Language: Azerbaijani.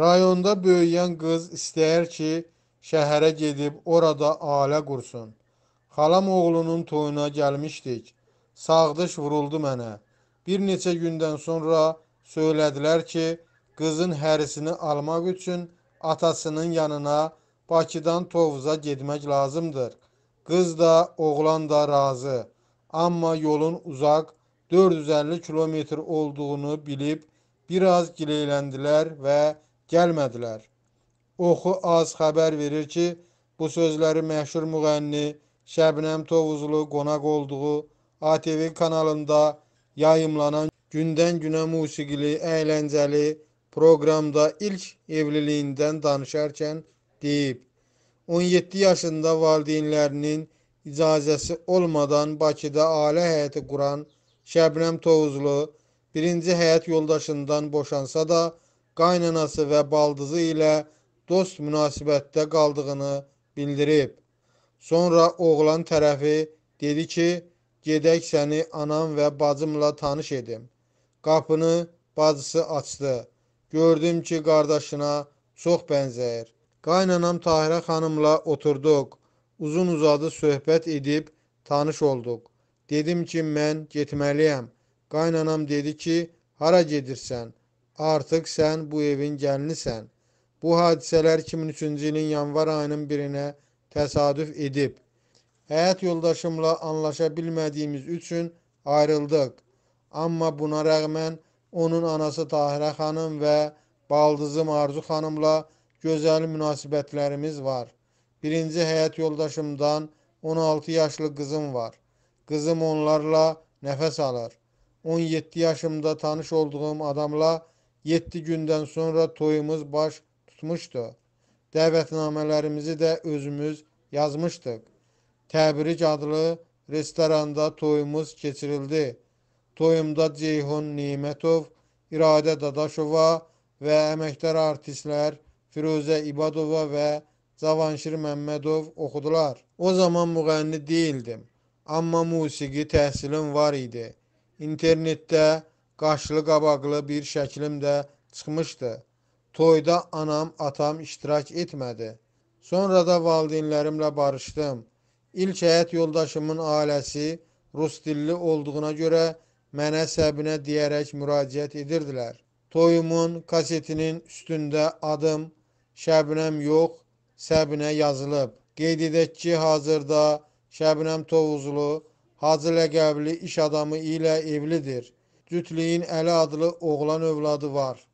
Rayonda böyüyən qız istəyər ki, şəhərə gedib orada ailə qursun. Xalam oğlunun toyuna gəlmişdik. Sağdış vuruldu mənə. Bir neçə gündən sonra söylədilər ki, qızın hərisini almaq üçün atasının yanına Bakıdan Tovuza getmək lazımdır. Qız da, oğlan da razı. Amma yolun uzaq 450 kilometr olduğunu bilib, biraz giləylendilər və gəlmədilər. Oxu az xəbər verir ki, bu sözləri məşhur müğənni Şəbnəm Tovuzlu qonaq olduğu ATV kanalında yayımlanan gündən günə musiqili, əyləncəli proqramda ilk evliliyindən danışarkən deyib. 17 yaşında valideynlərinin icazəsi olmadan Bakıda ailə həyəti quran Şəbnəm Tovuzlu birinci həyat yoldaşından boşansa da qaynanası və baldızı ilə dost münasibətdə qaldığını bildirib. Sonra oğlan tərəfi dedi ki, gedək səni anam və bacımla tanış edim. Qapını bacısı açdı. Gördüm ki, qardaşına çox bənzəyir. Qaynanam Tahirə xanımla oturduq. Uzun-uzadı söhbət edib tanış olduq. Dedim ki, mən getməliyəm. Qaynanam dedi ki, hara gedirsən? Artıq sən bu evin gəlinisən. Bu hadisələr 2003-cü ilin yanvar ayının birinə təsadüf edib. Həyat yoldaşımla anlaşa bilmədiyimiz üçün ayrıldıq. Amma buna rəğmən onun anası Tahirə xanım və baldızım Arzu xanımla gözəl münasibətlərimiz var. Birinci həyat yoldaşımdan 16 yaşlı qızım var. Qızım onlarla nəfəs alır. 17 yaşımda tanış olduğum adamla 7 gündən sonra toyumuz baş tutmuşdu. Dəvətnamələrimizi də özümüz yazmışdıq. Təbrik adlı restoranda toyumuz keçirildi. Toyumda Ceyhun Nimətov, İradə Dadaşova və əməkdar artistlər Firuzə İbadova və Cavanşir Məmmədov oxudular. O zaman müğənni deyildim, amma musiqi təhsilim var idi. İnternetdə qaşlı qabaqlı bir şəklim də çıxmışdı. Toyda anam, atam iştirak etmədi. Sonra da valideynlərimlə barışdım. İlk həyat yoldaşımın ailəsi rus dilli olduğuna görə mənə səbinə deyərək müraciət edirdilər. Toyumun kasetinin üstündə adım Şəbnəm yox, Səbinə yazılıb. Qeyd edək ki, hazırda Şəbnəm Tovuzlu Hacı Ləqəbli iş adamı ilə evlidir. Cütliyin Əli adlı oğlan övladı var.